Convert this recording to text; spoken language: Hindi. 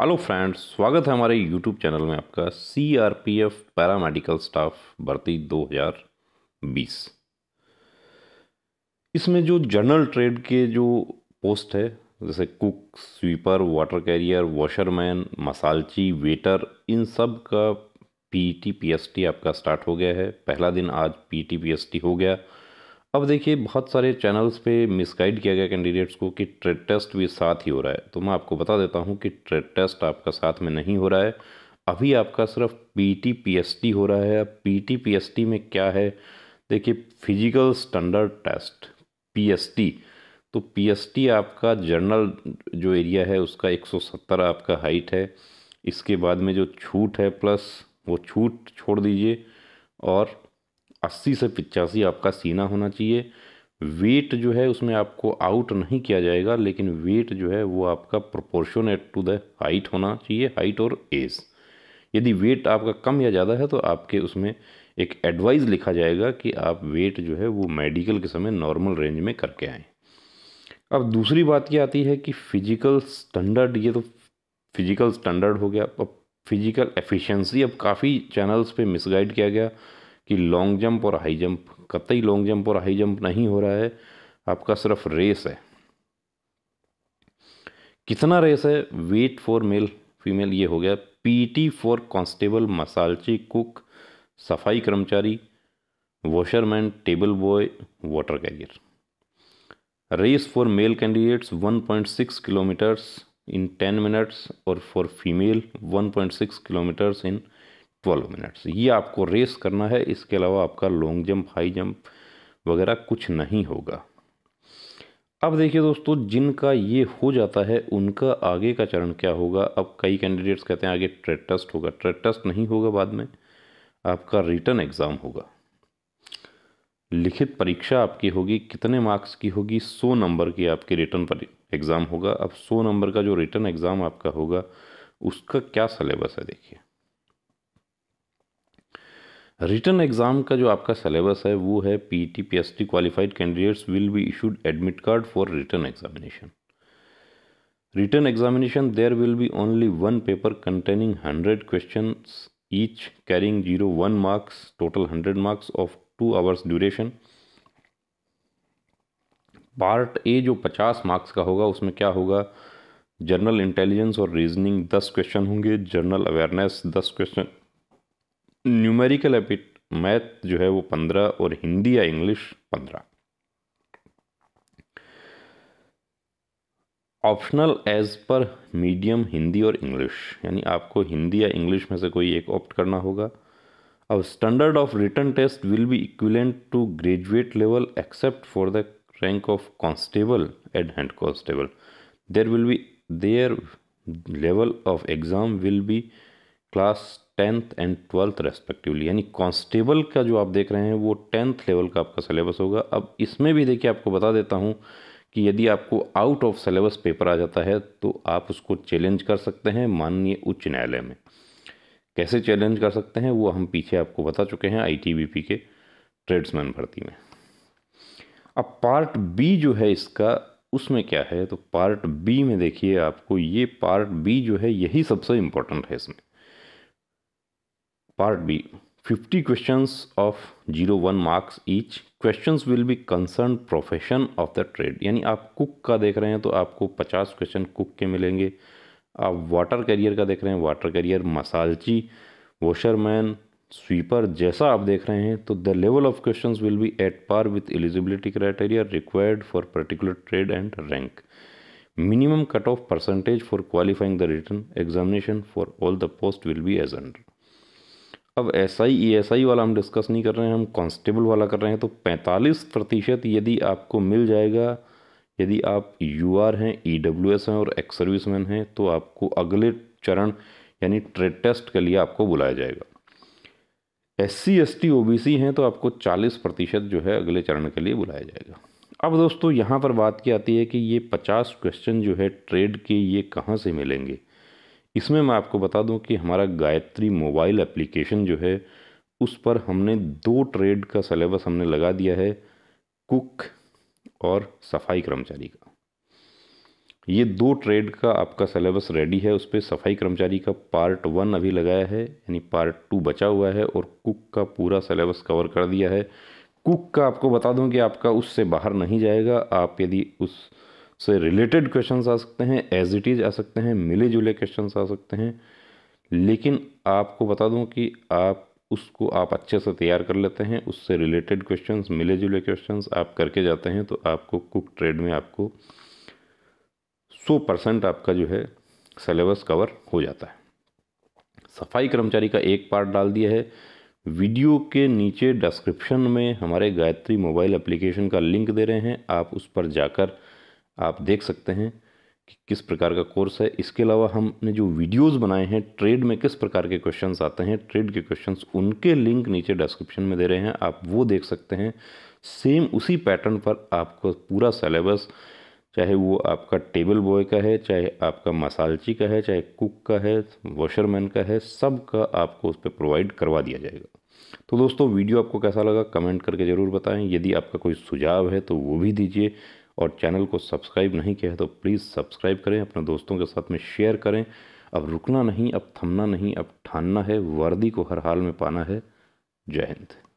हेलो फ्रेंड्स स्वागत है हमारे यूट्यूब चैनल में आपका C R P F paramedical staff भर्ती 2020 इसमें जो जनरल ट्रेड के जो पोस्ट है जैसे cook sweeper water carrier washerman मसालची वेटर इन सब का P T P S T आपका स्टार्ट हो गया है पहला दिन आज P T P S T हो गया अब देखिए बहुत सारे चैनल्स पे मिसगाइड किया गया कैंडिडेट्स को कि ट्रेड टेस्ट भी साथ ही हो रहा है तो मैं आपको बता देता हूँ कि ट्रेड टेस्ट आपका साथ में नहीं हो रहा है अभी आपका सिर्फ एस टी हो रहा है एस टी में क्या है देखिए फिजिकल स्टैंडर्ड टेस्ट टी तो टी आपका जर्नल जो एरिया है उसका सत्तर आपका हाइट है इसके बाद में जो छूट है प्लस वो छूट छोड़ दीजिए और अस्सी से पिचासी आपका सीना होना चाहिए वेट जो है उसमें आपको आउट नहीं किया जाएगा लेकिन वेट जो है वो आपका प्रोपोर्शनेट टू द हाइट होना चाहिए हाइट और एज यदि वेट आपका कम या ज़्यादा है तो आपके उसमें एक एडवाइस लिखा जाएगा कि आप वेट जो है वो मेडिकल के समय नॉर्मल रेंज में करके आएँ अब दूसरी बात ये आती है कि फिजिकल स्टैंडर्ड ये तो फिजिकल स्टैंडर्ड हो गया अब फिजिकल एफिशिएंसी अब काफ़ी चैनल्स पे मिसगाइड किया गया कि लॉन्ग जंप और हाई जंप कतई लॉन्ग जंप और हाई जंप नहीं हो रहा है आपका सिर्फ रेस है कितना रेस है वेट फॉर मेल फीमेल ये हो गया पीटी फॉर कांस्टेबल मसालची कुक सफाई कर्मचारी washerman table boy water carrier race for male candidates 1.6 kilometres in 10 minutes और for female 1.6 kilometres in twelve minutes ये आपको रेस करना है इसके अलावा आपका लॉन्ग जंप हाई जंप वगैरह कुछ नहीं होगा अब देखिए दोस्तों जिनका ये हो जाता है उनका आगे का चरण क्या होगा अब कई कैंडिडेट्स कहते हैं आगे ट्रेड टेस्ट होगा ट्रेड टेस्ट नहीं होगा बाद में आपका रिटर्न एग्ज़ाम होगा लिखित परीक्षा आपकी होगी कितने मार्क्स की होगी सौ नंबर की आपकी रिटर्न पर एग्ज़ाम होगा अब सौ नंबर का जो रिटर्न एग्ज़ाम आपका होगा उसका क्या सलेबस है देखिए रिटर्न एग्ज़ाम का जो आपका सिलेबस है वो है P T P S T qualified candidates will be issued admit card for written examination written examination there will be only one paper containing hundred question each carrying zero one marks total hundred marks of two hours duration part A जो पचास मार्क्स का होगा उसमें क्या होगा जनरल इंटेलिजेंस और रीजनिंग दस क्वेश्चन होंगे जनरल अवेयरनेस दस क्वेश्चन न्यूमेरिकल एपिट मैथ जो है वो पंद्रह और हिंदी या इंग्लिश पंद्रह optional as per medium Hindi और इंग्लिश यानी आपको हिंदी या इंग्लिश में से कोई एक ऑप्ट करना होगा अब standard of written test will be equivalent to graduate level except for the rank of constable and head constable there will be there level of exam will be class tenth and twelfth respectively यानी कांस्टेबल का जो आप देख रहे हैं वो टेंथ लेवल का आपका सिलेबस होगा अब इसमें भी देखिए आपको बता देता हूँ कि यदि आपको आउट ऑफ सिलेबस पेपर आ जाता है तो आप उसको चैलेंज कर सकते हैं माननीय उच्च न्यायालय में कैसे चैलेंज कर सकते हैं वो हम पीछे आपको बता चुके हैं आई के ट्रेड्समैन भर्ती में अब पार्ट बी जो है इसका उसमें क्या है तो पार्ट बी में देखिए आपको ये पार्ट बी जो है यही सबसे इम्पोर्टेंट है इसमें Part B 50 questions of 01 marks each questions will be concern profession of the trade यानी आप कुक का देख रहे हैं तो आपको 50 क्वेश्चन कुक के मिलेंगे आप वाटर कैरियर का देख रहे हैं वाटर कैरियर मसालची वॉशरमैन स्वीपर जैसा आप देख रहे हैं तो the level of question will be at par with eligibility criteria required for particular trade and rank minimum cut off percentage for qualifying the written examination for all the post will be as under अब S I E S I वाला हम डिस्कस नहीं कर रहे हैं हम कांस्टेबल वाला कर रहे हैं तो पैंतालीस प्रतिशत यदि आपको मिल जाएगा यदि आप यू आर हैं ई डब्ल्यू एस हैं और एक्स सर्विसमैन हैं तो आपको अगले चरण यानी ट्रेड टेस्ट के लिए आपको बुलाया जाएगा S C S T O B C हैं तो आपको चालीस प्रतिशत जो है अगले चरण के लिए बुलाया जाएगा अब दोस्तों यहाँ पर बात की आती है कि ये पचास क्वेश्चन जो है ट्रेड के ये कहाँ से मिलेंगे इसमें मैं आपको बता दूं कि हमारा गायत्री मोबाइल एप्लीकेशन जो है उस पर हमने दो ट्रेड का सलेबस हमने लगा दिया है कुक और सफाई कर्मचारी का ये दो ट्रेड का आपका सलेबस रेडी है उस पर सफाई कर्मचारी का पार्ट वन अभी लगाया है यानी पार्ट टू बचा हुआ है और कुक का पूरा सिलेबस कवर कर दिया है कुक का आपको बता दूं कि आपका उससे बाहर नहीं जाएगा आप यदि उस से रिलेटेड क्वेश्चंस आ सकते हैं एज इट इज़ आ सकते हैं मिले जुले क्वेश्चंस आ सकते हैं लेकिन आपको बता दूं कि आप उसको आप अच्छे से तैयार कर लेते हैं उससे रिलेटेड क्वेश्चंस मिले जुले क्वेश्चंस आप करके जाते हैं तो आपको कुक ट्रेड में आपको सौ परसेंट आपका जो है सिलेबस कवर हो जाता है सफाई कर्मचारी का एक पार्ट डाल दिया है वीडियो के नीचे डिस्क्रिप्शन में हमारे गायत्री मोबाइल एप्लीकेशन का लिंक दे रहे हैं आप उस पर जाकर आप देख सकते हैं कि किस प्रकार का कोर्स है इसके अलावा हमने जो वीडियोस बनाए हैं ट्रेड में किस प्रकार के क्वेश्चंस आते हैं ट्रेड के क्वेश्चंस उनके लिंक नीचे डिस्क्रिप्शन में दे रहे हैं आप वो देख सकते हैं सेम उसी पैटर्न पर आपको पूरा सिलेबस चाहे वो आपका टेबल बॉय का है चाहे आपका मसालची का है चाहे कुक का है वॉशरमैन का है सब का आपको उस पर प्रोवाइड करवा दिया जाएगा तो दोस्तों वीडियो आपको कैसा लगा कमेंट करके ज़रूर बताएं यदि आपका कोई सुझाव है तो वो भी दीजिए और चैनल को सब्सक्राइब नहीं किया है तो प्लीज़ सब्सक्राइब करें अपने दोस्तों के साथ में शेयर करें अब रुकना नहीं अब थमना नहीं अब ठानना है वर्दी को हर हाल में पाना है जय हिंद